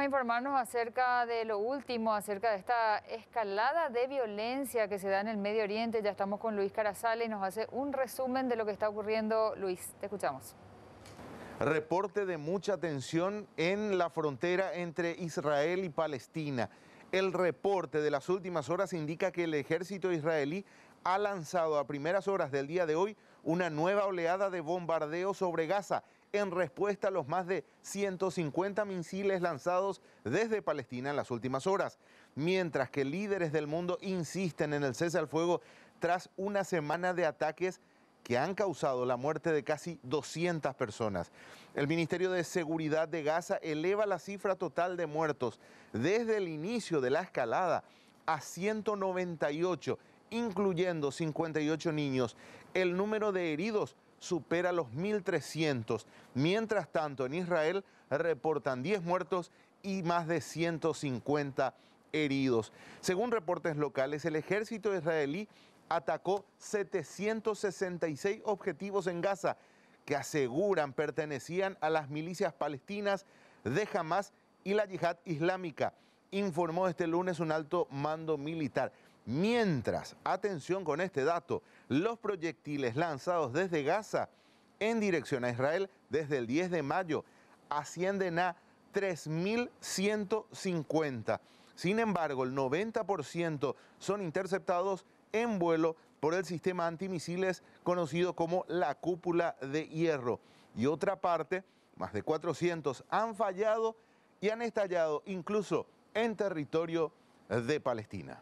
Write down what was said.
a informarnos acerca de lo último, acerca de esta escalada de violencia que se da en el Medio Oriente. Ya estamos con Luis Carazal y nos hace un resumen de lo que está ocurriendo. Luis, te escuchamos. Reporte de mucha tensión en la frontera entre Israel y Palestina. El reporte de las últimas horas indica que el ejército israelí ha lanzado a primeras horas del día de hoy una nueva oleada de bombardeo sobre Gaza en respuesta a los más de 150 misiles lanzados desde Palestina en las últimas horas. Mientras que líderes del mundo insisten en el cese al fuego tras una semana de ataques que han causado la muerte de casi 200 personas. El Ministerio de Seguridad de Gaza eleva la cifra total de muertos desde el inicio de la escalada a 198, incluyendo 58 niños. El número de heridos supera los 1.300. Mientras tanto, en Israel reportan 10 muertos y más de 150 heridos. Según reportes locales, el ejército israelí atacó 766 objetivos en Gaza que aseguran pertenecían a las milicias palestinas de Hamas y la yihad islámica, informó este lunes un alto mando militar. Mientras, atención con este dato, los proyectiles lanzados desde Gaza en dirección a Israel desde el 10 de mayo ascienden a 3.150. Sin embargo, el 90% son interceptados en vuelo por el sistema antimisiles conocido como la cúpula de hierro. Y otra parte, más de 400, han fallado y han estallado incluso en territorio de Palestina.